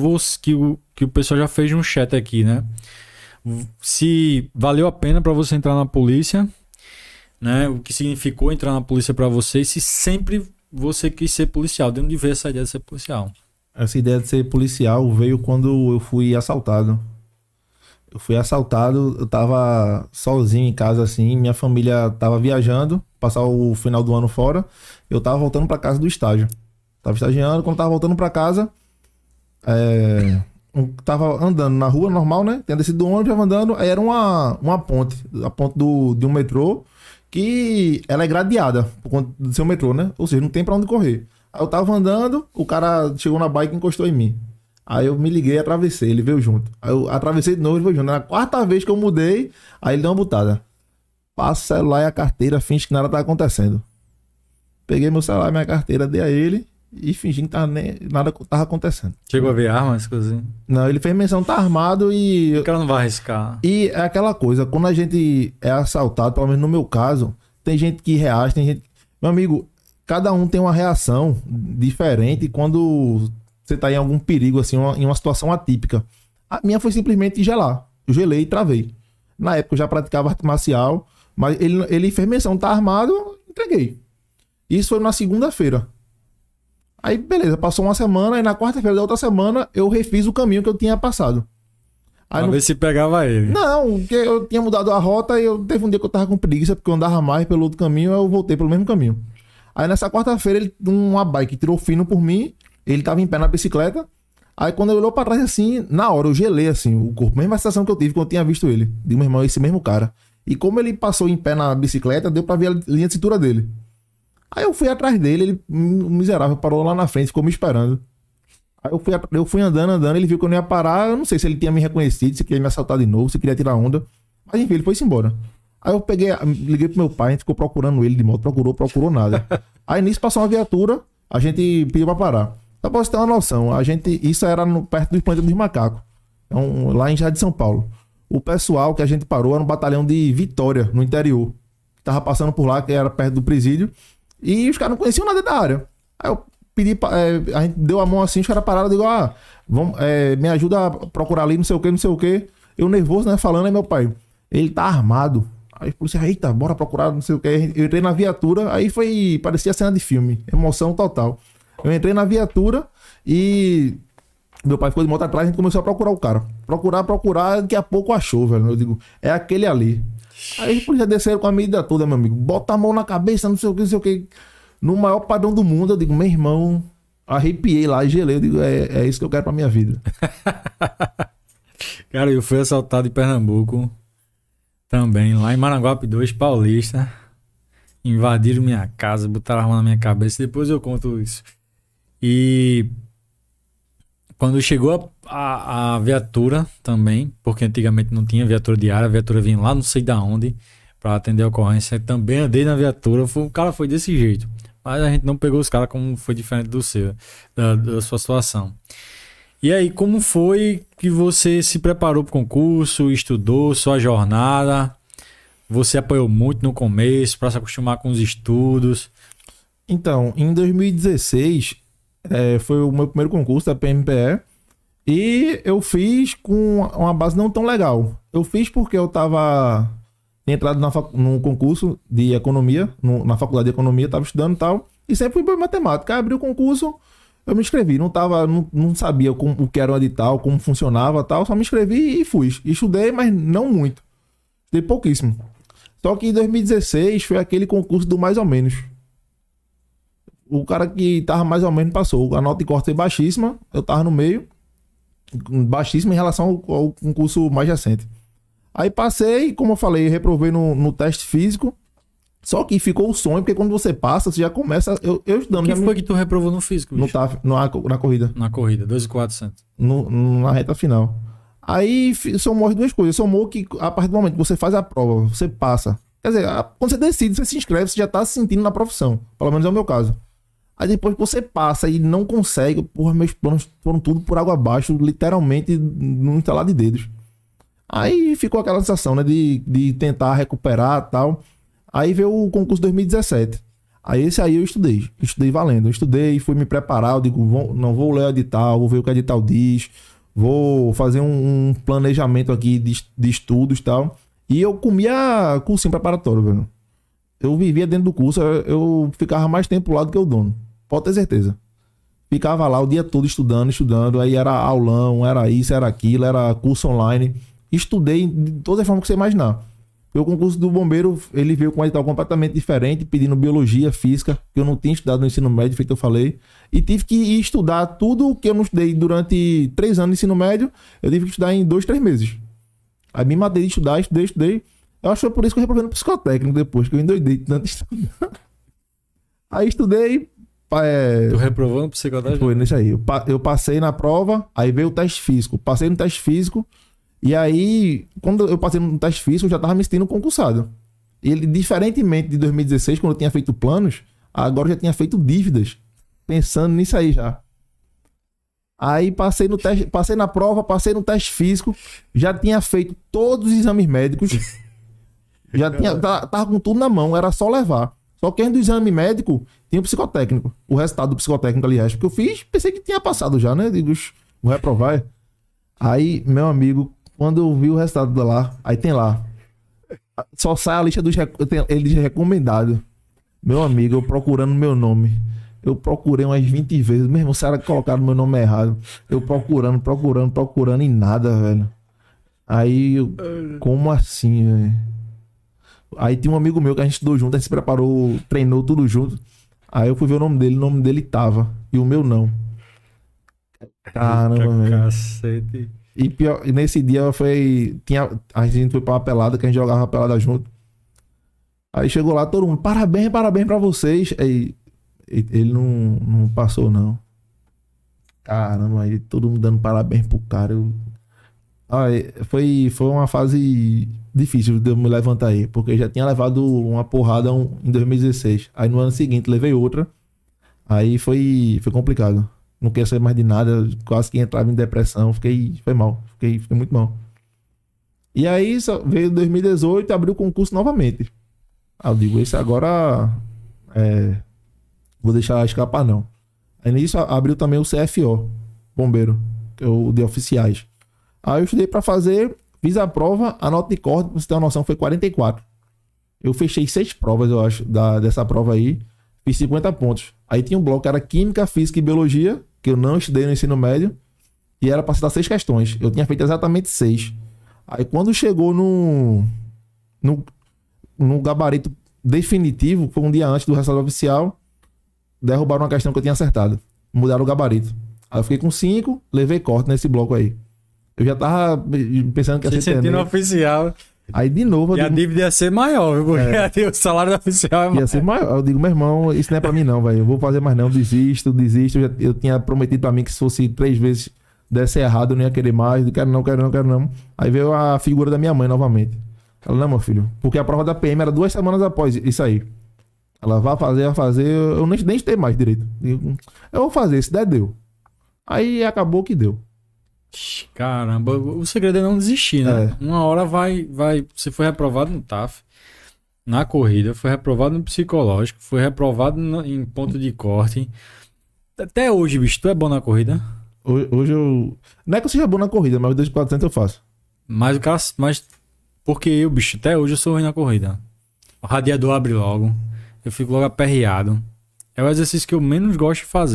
você, que, o, que o pessoal já fez um chat aqui, né? Se valeu a pena para você entrar na polícia, né? O que significou entrar na polícia para você? se sempre você quis ser policial, de onde veio essa ideia de ser policial? Essa ideia de ser policial veio quando eu fui assaltado. Eu fui assaltado, eu tava sozinho em casa assim, minha família tava viajando, passar o final do ano fora, eu tava voltando para casa do estágio. Tava estagiando, quando tava voltando para casa, é, tava andando na rua normal, né? Tendo descido do ônibus, tava andando. Aí era uma, uma ponte, a ponte do, de um metrô, que ela é gradeada por conta do seu metrô, né? Ou seja, não tem pra onde correr. Aí eu tava andando, o cara chegou na bike e encostou em mim. Aí eu me liguei e atravessei, ele veio junto. Aí eu atravessei de novo, ele veio junto. Era a quarta vez que eu mudei, aí ele deu uma butada. Passa o celular e a carteira, finge que nada tá acontecendo. Peguei meu celular e minha carteira, dei a ele e fingindo que tava nem, nada tava acontecendo. Chegou a ver arma, inclusive? Assim? Não, ele fez menção, tá armado e. O cara não vai arriscar. E é aquela coisa, quando a gente é assaltado, pelo menos no meu caso, tem gente que reage, tem gente. Meu amigo, cada um tem uma reação diferente quando você tá em algum perigo, assim, uma, em uma situação atípica. A minha foi simplesmente gelar. Eu gelei e travei. Na época eu já praticava arte marcial, mas ele, ele fez menção, tá armado, entreguei. Isso foi na segunda-feira. Aí, beleza, passou uma semana e na quarta-feira da outra semana eu refiz o caminho que eu tinha passado. Aí pra não... ver se pegava ele. Não, porque eu tinha mudado a rota e eu teve um dia que eu tava com preguiça porque eu andava mais pelo outro caminho, eu voltei pelo mesmo caminho. Aí nessa quarta-feira, ele uma bike tirou fino por mim, ele tava em pé na bicicleta. Aí quando ele olhou pra trás assim, na hora eu gelei assim, o corpo, mesma sensação que eu tive quando eu tinha visto ele. Digo, meu irmão, esse mesmo cara. E como ele passou em pé na bicicleta, deu pra ver a linha de cintura dele. Aí eu fui atrás dele, ele, o miserável, parou lá na frente, ficou me esperando. Aí eu fui, eu fui andando, andando, ele viu que eu não ia parar. Eu não sei se ele tinha me reconhecido, se queria me assaltar de novo, se queria tirar onda. Mas enfim, ele foi embora. Aí eu peguei, liguei pro meu pai, a gente ficou procurando ele de moto, procurou, procurou nada. Aí nisso passou uma viatura, a gente pediu pra parar. Só pra você ter uma noção, a gente, isso era no, perto do Espanha dos Macacos, então, lá em Jardim de São Paulo. O pessoal que a gente parou era um batalhão de Vitória, no interior. Que tava passando por lá, que era perto do presídio. E os caras não conheciam nada da área. Aí eu pedi, é, a gente deu a mão assim, os caras pararam, digo, ah, vamos, é, me ajuda a procurar ali, não sei o que, não sei o que. Eu nervoso, né, falando, aí meu pai, ele tá armado. Aí os policiais, eita, bora procurar, não sei o que. Eu entrei na viatura, aí foi, parecia cena de filme, emoção total. Eu entrei na viatura e meu pai ficou de moto atrás, a gente começou a procurar o cara. Procurar, procurar, daqui a pouco achou, velho. Eu digo, é aquele ali. Aí os policiais desceram com a medida toda, meu amigo. Bota a mão na cabeça, não sei o que, não sei o que. No maior padrão do mundo, eu digo, meu irmão, arrepiei lá e gelei. Eu digo, é, é isso que eu quero pra minha vida. cara, eu fui assaltado em Pernambuco também, lá em Maranguape 2, Paulista. Invadiram minha casa, botaram a mão na minha cabeça. Depois eu conto isso. E quando chegou a, a, a, viatura também, porque antigamente não tinha viatura diária, a viatura vinha lá não sei da onde para atender a ocorrência. Também andei na viatura, foi, o cara foi desse jeito. Mas a gente não pegou os caras como foi diferente do seu, da, da sua situação. E aí, como foi que você se preparou para o concurso, estudou sua jornada? Você apoiou muito no começo para se acostumar com os estudos? Então, em 2016, é, foi o meu primeiro concurso da PMPE. E eu fiz com uma base não tão legal. Eu fiz porque eu estava entrado na fac... num concurso de economia, no... na faculdade de economia, estava estudando e tal. E sempre fui para matemática. Abri o concurso, eu me inscrevi. Não, tava, não, não sabia como, o que era o edital, como funcionava tal. Só me inscrevi e fui. Estudei, mas não muito. Estudei pouquíssimo. Só que em 2016 foi aquele concurso do mais ou menos o cara que tava mais ou menos passou. A nota de corte foi baixíssima, eu tava no meio, baixíssima em relação ao, ao concurso mais recente. Aí passei, como eu falei, reprovei no, no teste físico. Só que ficou o sonho, porque quando você passa, você já começa. Eu, eu estudando. Quem foi me... que tu reprovou no físico? Bicho? No TAF, na, na corrida. Na corrida, 2,400. No, na reta final. Aí somou as duas coisas. Somou que a partir do momento que você faz a prova, você passa. Quer dizer, a, quando você decide, você se inscreve, você já está se sentindo na profissão. Pelo menos é o meu caso. Aí depois que você passa e não consegue, porra, meus planos foram tudo por água abaixo, literalmente no instalar de dedos. Aí ficou aquela sensação, né, de, de tentar recuperar tal. Aí veio o concurso 2017. Aí esse aí eu estudei, estudei valendo. Eu estudei, fui me preparar, eu digo, vou, não vou ler o edital, vou ver o que o edital diz, vou fazer um, um planejamento aqui de, de estudos e tal. E eu comia cursinho preparatório, velho. Eu vivia dentro do curso, eu, eu ficava mais tempo lá do que o dono. Pode ter certeza. Ficava lá o dia todo estudando, estudando. Aí era aulão, era isso, era aquilo, era curso online. Estudei de todas as formas que você imaginar. O concurso do bombeiro, ele veio com um edital completamente diferente, pedindo biologia, física, que eu não tinha estudado no ensino médio, feito eu falei. E tive que estudar tudo o que eu não estudei durante três anos no ensino médio, eu tive que estudar em dois, três meses. Aí me matei de estudar, estudei, estudei. Eu acho que foi por isso que eu reprovei no psicotécnico depois, que eu endoidei tanto estudar. Aí estudei, é... Tô reprovando psicodélico? Foi, nisso aí. Eu, pa eu passei na prova, aí veio o teste físico. Passei no teste físico, e aí, quando eu passei no teste físico, eu já tava me sentindo concursado. E ele, diferentemente de 2016, quando eu tinha feito planos, agora eu já tinha feito dívidas. Pensando nisso aí já. Aí passei no teste, passei na prova, passei no teste físico, já tinha feito todos os exames médicos. já tinha, tá, tava com tudo na mão, era só levar. Só que ainda do exame médico tinha o psicotécnico. O resultado do psicotécnico, aliás, porque eu fiz, pensei que tinha passado já, né? Digo, vou reprovar. Aí, meu amigo, quando eu vi o resultado da lá, aí tem lá. Só sai a lista dos eles recomendado. Meu amigo, eu procurando meu nome. Eu procurei umas 20 vezes. Mesmo se era colocado meu nome errado. Eu procurando, procurando, procurando e nada, velho. Aí, como assim, velho? Aí tinha um amigo meu que a gente estudou junto, a gente se preparou, treinou tudo junto. Aí eu fui ver o nome dele, o nome dele tava. E o meu não. Caramba, velho. Cacete. E pior, nesse dia foi. Tinha, a gente foi pra uma pelada, que a gente jogava uma pelada junto. Aí chegou lá todo mundo, parabéns, parabéns pra vocês. Aí, ele não, não passou, não. Caramba, aí todo mundo dando parabéns pro cara. Eu, ah, é, foi, foi uma fase difícil de eu me levantar aí, porque eu já tinha levado uma porrada em 2016. Aí no ano seguinte levei outra. Aí foi, foi complicado. Não queria saber mais de nada, quase que entrava em depressão. Fiquei, foi mal, fiquei, fiquei muito mal. E aí veio 2018 abriu o concurso novamente. Aí eu digo, esse agora é, vou deixar escapar não. Aí nisso abriu também o CFO, bombeiro, que é o de oficiais. Aí eu estudei para fazer, fiz a prova, a nota de corte, pra você ter uma noção, foi 44. Eu fechei seis provas, eu acho, da, dessa prova aí. Fiz 50 pontos. Aí tinha um bloco, era Química, Física e Biologia, que eu não estudei no ensino médio. E era para citar seis questões. Eu tinha feito exatamente seis. Aí quando chegou no, no, no gabarito definitivo, foi um dia antes do resultado oficial, derrubaram uma questão que eu tinha acertado. Mudaram o gabarito. Aí eu fiquei com cinco, levei corte nesse bloco aí. Eu já tava pensando que ia ser Sentindo oficial. Aí de novo. E digo, a dívida ia ser maior, porque é. o salário do oficial é maior. Ia ser maior. Eu digo, meu irmão, isso não é pra mim, não, velho. Eu vou fazer mais não, desisto, desisto. Eu, já, eu tinha prometido pra mim que se fosse três vezes desse errado, eu não ia querer mais. Eu quero não, quero não, quero não. Aí veio a figura da minha mãe novamente. Ela, não, meu filho, porque a prova da PM era duas semanas após isso aí. Ela vai fazer, vai fazer. Eu nem, nem tenho mais direito. Eu, eu vou fazer, se der, deu. Aí acabou que deu. Caramba, o segredo é não desistir, né? É. Uma hora vai, vai. Você foi reprovado no TAF, na corrida, foi reprovado no psicológico, foi reprovado no, em ponto de corte. Até hoje, bicho, tu é bom na corrida? Hoje, hoje eu. Não é que eu seja bom na corrida, mas desde 400 eu faço. Mas o cara. Mas. Porque eu, bicho, até hoje eu sou ruim na corrida. O radiador abre logo. Eu fico logo aperreado. É o exercício que eu menos gosto de fazer.